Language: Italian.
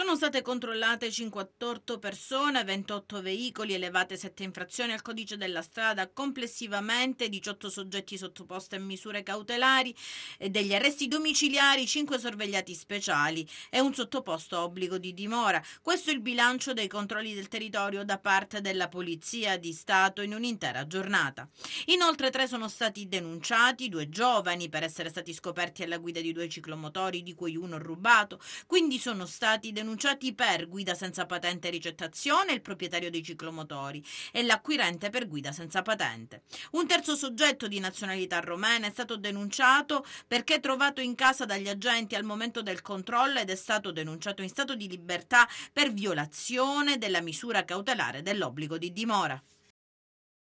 Sono state controllate 58 persone, 28 veicoli, elevate 7 infrazioni al codice della strada, complessivamente 18 soggetti sottoposti a misure cautelari, eh, degli arresti domiciliari, 5 sorvegliati speciali e un sottoposto a obbligo di dimora. Questo è il bilancio dei controlli del territorio da parte della Polizia di Stato in un'intera giornata. Inoltre tre sono stati denunciati, due giovani per essere stati scoperti alla guida di due ciclomotori di cui uno rubato, quindi sono stati denunciati denunciati per guida senza patente e ricettazione il proprietario dei ciclomotori e l'acquirente per guida senza patente. Un terzo soggetto di nazionalità romena è stato denunciato perché trovato in casa dagli agenti al momento del controllo ed è stato denunciato in stato di libertà per violazione della misura cautelare dell'obbligo di dimora.